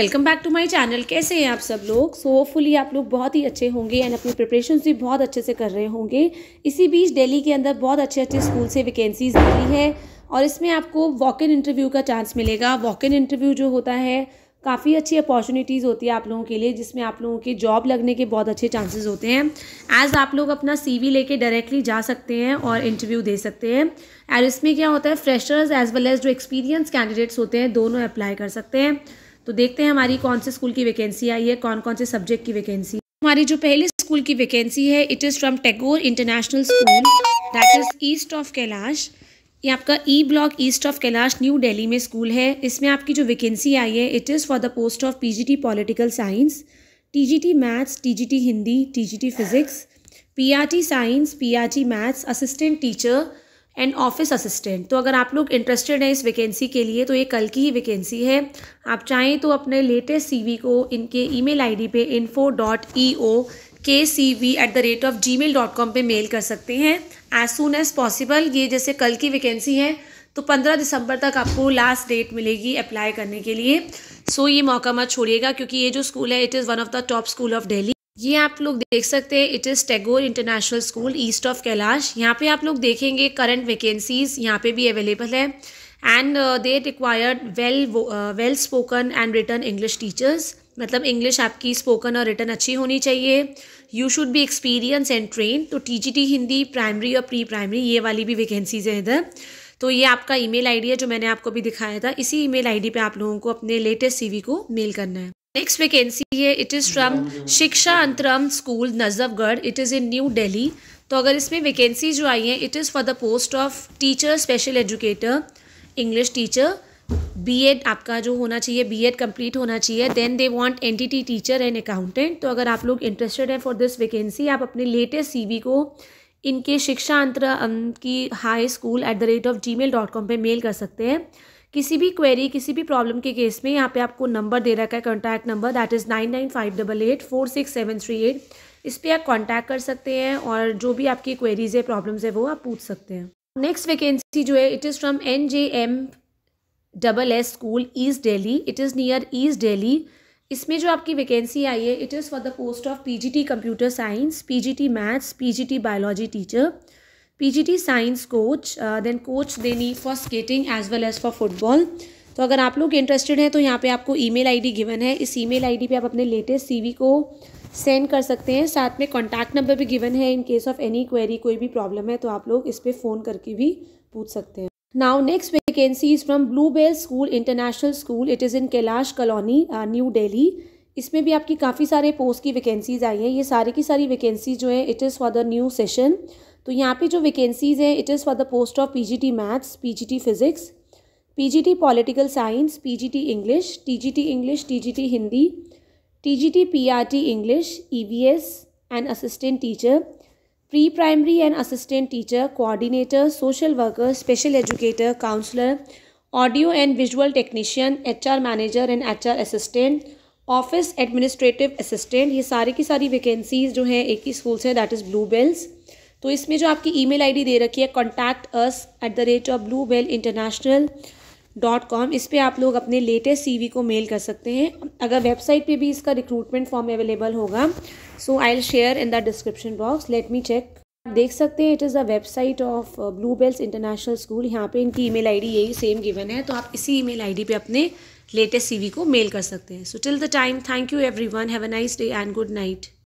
welcome back to my channel कैसे हैं आप सब लोग सो फुली आप लोग बहुत ही अच्छे होंगे एंड अपनी प्रिपरेशन भी बहुत अच्छे से कर रहे होंगे इसी बीच दिल्ली के अंदर बहुत अच्छे अच्छे स्कूल से वैकेंसीज मिली है और इसमें आपको वॉक इन इंटरव्यू का चांस मिलेगा वॉक इन इंटरव्यू जो होता है काफ़ी अच्छी अपॉर्चुनिटीज़ होती है आप लोगों के लिए जिसमें आप लोगों के जॉब लगने के बहुत अच्छे चांसेस होते हैं एज आप लोग अपना सीवी लेके डायरेक्टली जा सकते हैं और इंटरव्यू दे सकते हैं एंड इसमें क्या होता है फ्रेशर्स एज वेल एज जो एक्सपीरियंस कैंडिडेट्स होते हैं दोनों अप्लाई कर सकते हैं तो देखते हैं हमारी कौन से स्कूल की वैकेंसी आई है कौन कौन से सब्जेक्ट की वैकेंसी हमारी जो पहले स्कूल की वैकेंसी है it is from Tagore international school that is east of Kailash ये आपका E block east of Kailash new Delhi में स्कूल है इसमें आपकी जो वैकेंसी आई है it is for the post of T political science T maths T Hindi T physics T science T maths assistant teacher and office assistant तो अगर आप लोग इंटरेस्टेड हैं इस वैकेंसी के लिए तो ये कल की ही वैकेंसी है आप चाहें तो अपने लेटेस्ट सीवी को इनके ईमेल आईडी पे info dot E O K C V at the rate of Gmail dot com पर मेल कर सकते हैं एज सुन एज़ पॉसिबल ये जैसे कल की वैकेंसी है तो पंद्रह दिसंबर तक आपको लास्ट डेट मिलेगी अप्लाई करने के लिए सो so, ये मौका मत छोड़िएगा क्योंकि ये जो स्कूल है it is one of the top school of Delhi ये आप लोग देख सकते हैं it is Tagore international school east of Kailash यहाँ पे आप लोग देखेंगे करंट वैकेंसीज यहाँ पे भी अवेलेबल है and they required well well spoken and written English teachers मतलब इंग्लिश आपकी स्पोकन और रिटर्न अच्छी होनी चाहिए you should be experience and train तो टी हिंदी प्राइमरी और प्री प्राइमरी ये वाली भी वैकेंसीज हैं इधर तो ये आपका ईमेल आईडी है जो मैंने आपको भी दिखाया था इसी ईमेल आईडी पे आप लोगों को अपने लेटेस्ट सीवी को मेल करना है नेक्स्ट वैकेंसी है it is from Shiksha Antaram school Najafgarh it is in new Delhi तो अगर इसमें वैकेंसी जो आई है it is for the post of teacher special educator English teacher BEd आपका जो होना चाहिए बीएड कंप्लीट होना चाहिए then they want T teacher and accountant तो अगर आप लोग इंटरेस्टेड हैं फॉर दिस वैकेंसी आप अपने लेटेस्ट सीवी को इनके शिक्षा अंतर की high school at the rate of Gmail dot com पर मेल कर सकते हैं किसी भी क्वेरी किसी भी प्रॉब्लम के केस में यहाँ पे आपको नंबर दे रखा है contact number that is nine nine five double eight four six seven three eight इस पर आप कॉन्टैक्ट कर सकते हैं और जो भी आपकी क्वेरीज है प्रॉब्लम्स है वो आप पूछ सकते हैं नेक्स्ट वैकेंसी जो है it is from N J M double S school east Delhi it is near east Delhi इसमें जो आपकी वैकेंसी आई है it is for the post of P G T computer science P G T maths P G T biology teacher PGT science coach then coach tennis for skating as well as for football तो अगर आप लोग interested हैं तो यहाँ पे आपको email ID given है इस ईमेल आईडी पे आप अपने लेटेस्ट सीवी को सेंड कर सकते हैं साथ में कॉन्टैक्ट नंबर भी गिवन है in case of any query कोई भी प्रॉब्लम है तो आप लोग इस पर फ़ोन करके भी पूछ सकते हैं now next vacancy is from blue bell school international school it is in Kailash colony new Delhi इसमें भी आपकी काफ़ी सारे पोस्ट की वैकेंसीज आई हैं ये सारी की सारी वैकेंसी जो है it is for the new session तो यहाँ पे जो वैकेंसीज़ है it is for the post of PGT maths PGT physics PGT political science PGT English TGT English TGT Hindi TGT PRT English EVS and assistant teacher pre primary and assistant teacher coordinator social worker special educator counsellor audio and visual technician R manager and R assistant office administrative assistant ये सारी की सारी vacancies जो हैं एक ही school से that is blue bells तो इसमें जो आपकी ईमेल आईडी दे रखी है contact us at the rate of blue bell international dot com इस पर आप लोग अपने लेटेस्ट सी को मेल कर सकते हैं अगर वेबसाइट पे भी इसका रिक्रूटमेंट फॉर्म अवेलेबल होगा so I will share in the description box let me check आप देख सकते हैं it is the website of blue bells international school यहाँ पे इनकी ईमेल आईडी यही सेम गिवन है तो आप इसी ईमेल आईडी पे अपने लेटेस्ट सीवी को मेल कर सकते हैं so till the time thank you everyone have a nice day and good night